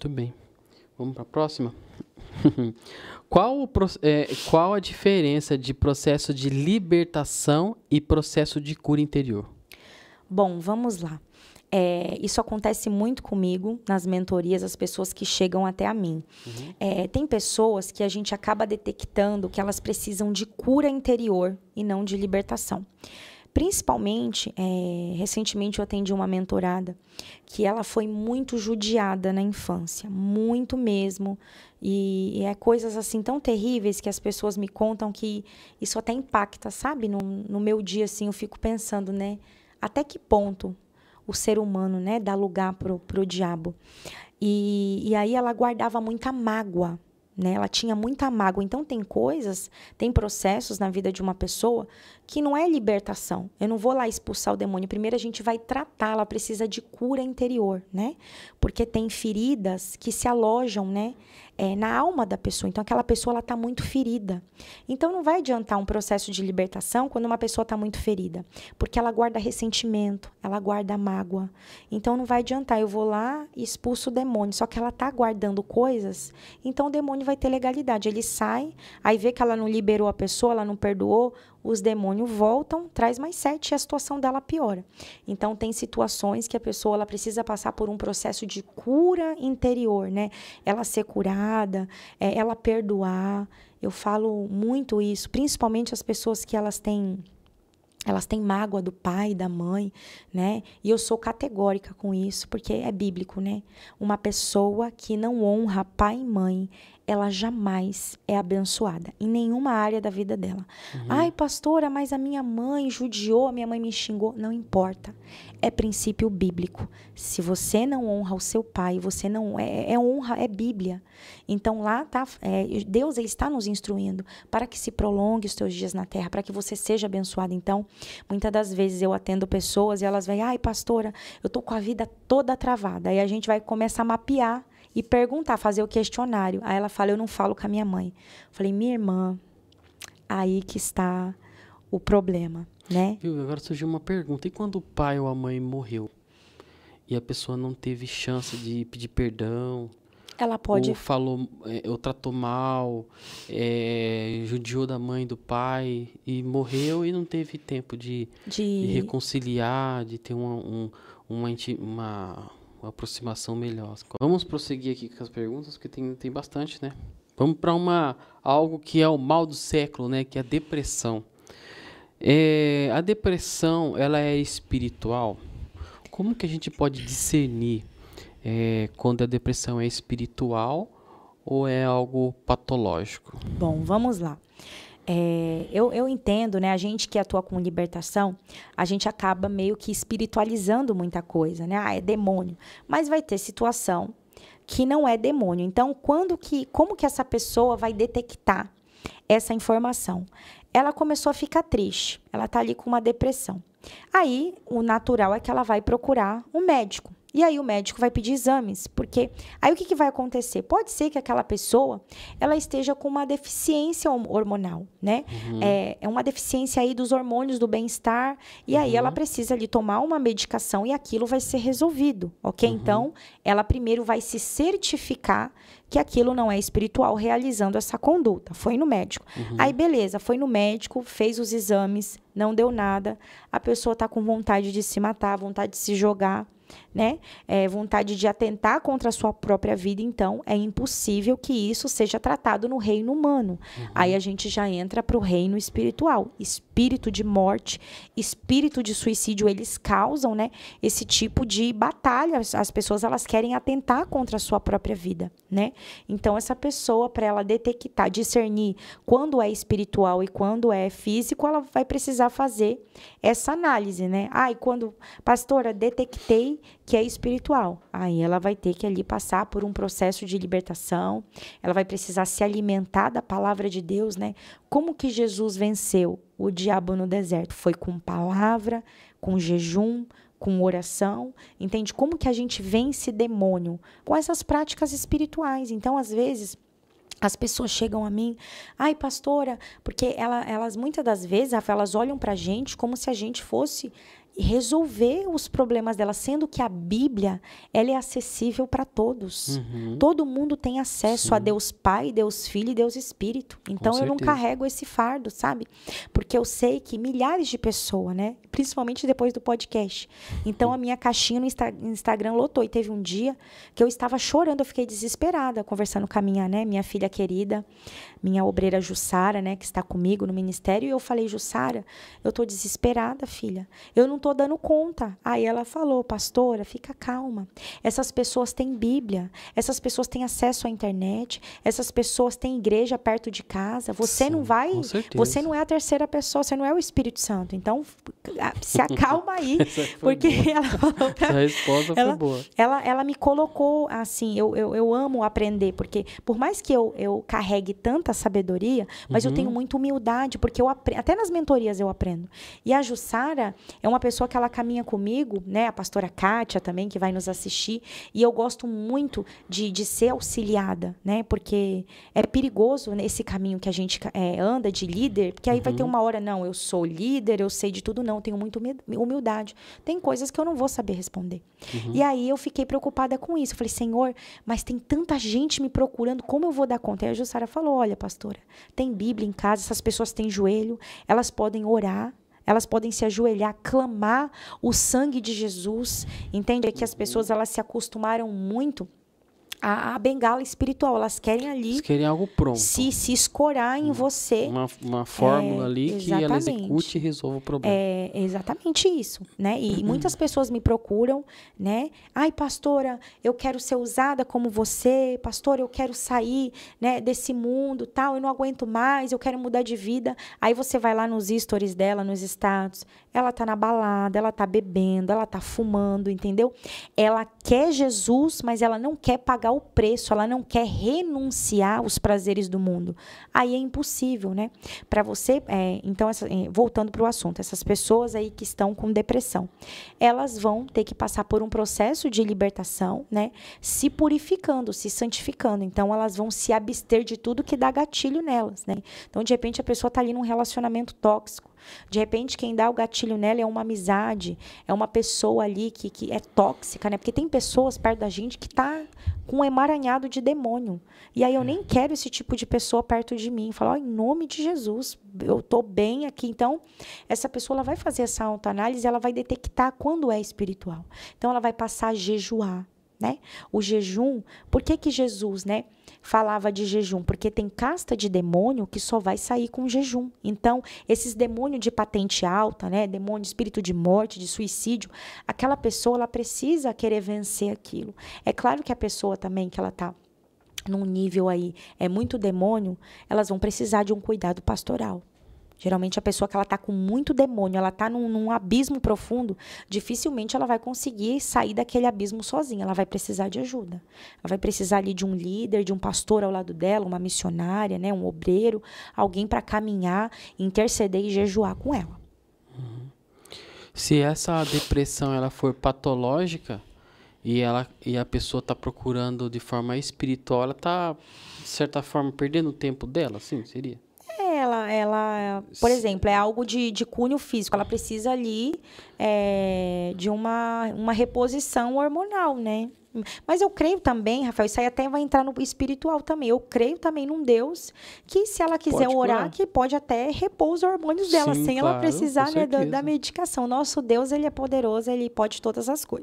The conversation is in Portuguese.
Muito bem. Vamos para a próxima? qual, o, é, qual a diferença de processo de libertação e processo de cura interior? Bom, vamos lá. É, isso acontece muito comigo nas mentorias, as pessoas que chegam até a mim. Uhum. É, tem pessoas que a gente acaba detectando que elas precisam de cura interior e não de libertação. Principalmente, é, recentemente eu atendi uma mentorada que ela foi muito judiada na infância, muito mesmo. E, e, é coisas assim tão terríveis que as pessoas me contam que isso até impacta, sabe? No, no meu dia, assim, eu fico pensando, né? Até que ponto o ser humano, né, dá lugar pro, pro diabo. E, e aí ela guardava muita mágoa né? Ela tinha muita mágoa. Então, tem coisas, tem processos na vida de uma pessoa que não é libertação. Eu não vou lá expulsar o demônio. Primeiro, a gente vai tratar. Ela precisa de cura interior, né? Porque tem feridas que se alojam, né? é, na alma da pessoa. Então, aquela pessoa está muito ferida. Então, não vai adiantar um processo de libertação quando uma pessoa está muito ferida, porque ela guarda ressentimento, ela guarda mágoa. Então, não vai adiantar. Eu vou lá e expulso o demônio, só que ela está guardando coisas, então o demônio vai ter legalidade. Ele sai, aí vê que ela não liberou a pessoa, ela não perdoou, os demônios voltam, traz mais sete e a situação dela piora. Então tem situações que a pessoa ela precisa passar por um processo de cura interior, né? Ela ser curada, é, ela perdoar. Eu falo muito isso, principalmente as pessoas que elas têm elas têm mágoa do pai, da mãe, né? E eu sou categórica com isso, porque é bíblico, né? Uma pessoa que não honra pai e mãe, ela jamais é abençoada em nenhuma área da vida dela. Uhum. Ai, pastora, mas a minha mãe judiou, a minha mãe me xingou. Não importa. É princípio bíblico. Se você não honra o seu pai, você não é, é honra, é Bíblia. Então lá tá, é, Deus ele está nos instruindo para que se prolongue os teus dias na terra, para que você seja abençoado. Então, muitas das vezes eu atendo pessoas e elas vêm, ai, pastora, eu tô com a vida toda travada. Aí a gente vai começar a mapear e perguntar, fazer o questionário. Aí ela fala: Eu não falo com a minha mãe. Eu falei: Minha irmã, aí que está o problema, né? Viu, agora surgiu uma pergunta: e quando o pai ou a mãe morreu e a pessoa não teve chance de pedir perdão? Ela pode. Ou falou, é, ou tratou mal, é, judiou da mãe do pai e morreu e não teve tempo de, de... de reconciliar, de ter uma, um, uma, uma uma aproximação melhor. Vamos prosseguir aqui com as perguntas, porque tem, tem bastante, né? Vamos para uma algo que é o mal do século, né? Que é a depressão. É, a depressão, ela é espiritual. Como que a gente pode discernir é, quando a depressão é espiritual ou é algo patológico? Bom, vamos lá. É, eu, eu entendo, né? A gente que atua com libertação, a gente acaba meio que espiritualizando muita coisa, né? Ah, é demônio. Mas vai ter situação que não é demônio. Então, quando que, como que essa pessoa vai detectar essa informação? Ela começou a ficar triste. Ela tá ali com uma depressão. Aí, o natural é que ela vai procurar um médico. E aí o médico vai pedir exames, porque aí o que, que vai acontecer? Pode ser que aquela pessoa ela esteja com uma deficiência hormonal, né? Uhum. É, é, uma deficiência aí dos hormônios do bem-estar, e uhum. aí ela uhum. precisa de tomar uma medicação e aquilo vai ser resolvido, ok? Uhum. Então, ela primeiro vai se certificar que aquilo não é espiritual realizando essa conduta. Foi no médico. Uhum. Aí, beleza, foi no médico, fez os exames, não deu nada, a pessoa está com vontade de se matar, vontade de se jogar né? É vontade de atentar contra a sua própria vida, então é impossível que isso seja tratado no reino humano. Uhum. Aí a gente já entra para o reino espiritual. Espírito de morte, espírito de suicídio, eles causam, né? Esse tipo de batalha. As pessoas elas querem atentar contra a sua própria vida, né? Então essa pessoa para ela detectar, discernir quando é espiritual e quando é físico, ela vai precisar fazer essa análise, né? Ai, ah, quando pastora detectei que é espiritual. Aí ela vai ter que ali passar por um processo de libertação, ela vai precisar se alimentar da palavra de Deus, né? Como que Jesus venceu o diabo no deserto? Foi com palavra, com jejum, com oração, entende? Como que a gente vence demônio? Com essas práticas espirituais. Então, às vezes, as pessoas chegam a mim, ai, pastora, porque ela, elas muitas das vezes elas olham para a gente como se a gente fosse resolver os problemas dela, sendo que a Bíblia ela é acessível para todos. Uhum. Todo mundo tem acesso Sim. a Deus Pai, Deus Filho e Deus Espírito. Então eu não carrego esse fardo, sabe? Porque eu sei que milhares de pessoas, né? Principalmente depois do podcast. Então a minha caixinha no Insta Instagram lotou e teve um dia que eu estava chorando, eu fiquei desesperada conversando com a minha, né, minha filha querida, minha obreira Jussara, né, que está comigo no ministério, e eu falei, Jussara, eu tô desesperada, filha. Eu não tô estou dando conta. Aí ela falou, pastora, fica calma. Essas pessoas têm Bíblia, essas pessoas têm acesso à internet, essas pessoas têm igreja perto de casa. Você Sim, não vai, você não é a terceira pessoa, você não é o Espírito Santo. Então se acalma aí, porque boa. ela falou pra, Essa resposta ela, foi boa. Ela, ela me colocou assim, eu, eu, eu amo aprender, porque por mais que eu, eu carregue tanta sabedoria, mas uhum. eu tenho muita humildade, porque eu até nas mentorias eu aprendo. E a Jussara é uma pessoa pessoa que ela caminha comigo, né? A pastora Kátia também, que vai nos assistir. E eu gosto muito de, de ser auxiliada, né? Porque é perigoso nesse caminho que a gente é, anda de líder, porque aí uhum. vai ter uhum. uma hora, não, eu sou líder, eu sei de tudo, não, tenho muita humildade. Tem coisas que eu não vou saber responder. Uhum. E aí eu fiquei preocupada com isso. Eu falei, Senhor, mas tem tanta gente me procurando, como eu vou dar conta? Aí a Jussara falou: olha, pastora, tem Bíblia em casa, essas pessoas têm joelho, elas podem orar elas podem se ajoelhar, clamar o sangue de Jesus. Entende? É que as pessoas elas se acostumaram muito a, a bengala espiritual. Elas querem ali. Eles querem algo pronto. Se, se escorar em uma, você. Uma, uma fórmula é, ali que ela execute e resolva o problema. É exatamente isso. né? E muitas pessoas me procuram, né? Ai, pastora, eu quero ser usada como você. Pastora, eu quero sair né, desse mundo, tal. Eu não aguento mais, eu quero mudar de vida. Aí você vai lá nos stories dela, nos status. Ela tá na balada, ela tá bebendo, ela tá fumando, entendeu? Ela quer Jesus, mas ela não quer pagar pagar o preço, ela não quer renunciar aos prazeres do mundo. Aí é impossível, né? Para você, é, então, essa, é, voltando para o assunto, essas pessoas aí que estão com depressão, elas vão ter que passar por um processo de libertação, né? Se purificando, se santificando. Então, elas vão se abster de tudo que dá gatilho nelas, né? Então, de repente, a pessoa está ali num relacionamento tóxico de repente, quem dá o gatilho nela é uma amizade, é uma pessoa ali que, que é tóxica, né? Porque tem pessoas perto da gente que tá com um emaranhado de demônio. E aí eu é. nem quero esse tipo de pessoa perto de mim. Falar, oh, em nome de Jesus, eu tô bem aqui. Então, essa pessoa ela vai fazer essa autoanálise, ela vai detectar quando é espiritual. Então, ela vai passar a jejuar, né? O jejum, por que que Jesus, né? falava de jejum, porque tem casta de demônio que só vai sair com jejum. Então, esses demônios de patente alta, né, demônio espírito de morte, de suicídio, aquela pessoa ela precisa querer vencer aquilo. É claro que a pessoa também que ela tá num nível aí é muito demônio, elas vão precisar de um cuidado pastoral. Geralmente a pessoa que ela tá com muito demônio, ela tá num, num abismo profundo, dificilmente ela vai conseguir sair daquele abismo sozinha. Ela vai precisar de ajuda. Ela vai precisar ali de um líder, de um pastor ao lado dela, uma missionária, né, um obreiro, alguém para caminhar, interceder e jejuar com ela. Uhum. Se essa depressão ela for patológica, e ela e a pessoa está procurando de forma espiritual, ela está de certa forma perdendo o tempo dela, sim, seria ela, por exemplo, é algo de, de cunho físico. Ela precisa ali é, de uma, uma reposição hormonal, né? Mas eu creio também, Rafael, isso aí até vai entrar no espiritual também. Eu creio também num Deus que, se ela quiser pode orar, curar. que pode até repor os hormônios dela, Sim, sem claro, ela precisar né, da, da medicação. Nosso Deus, ele é poderoso, ele pode todas as coisas.